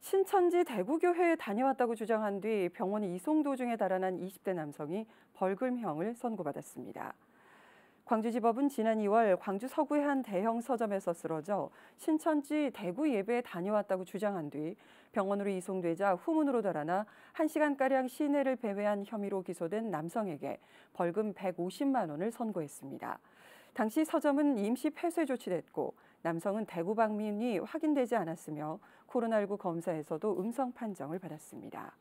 신천지 대구교회에 다녀왔다고 주장한 뒤 병원에 이송 도중에 달아난 20대 남성이 벌금형을 선고받았습니다. 광주지법은 지난 2월 광주 서구의 한 대형 서점에서 쓰러져 신천지 대구 예배에 다녀왔다고 주장한 뒤 병원으로 이송되자 후문으로 달아나 1시간가량 시내를 배회한 혐의로 기소된 남성에게 벌금 150만 원을 선고했습니다. 당시 서점은 임시 폐쇄 조치됐고 남성은 대구 방민이 확인되지 않았으며 코로나19 검사에서도 음성 판정을 받았습니다.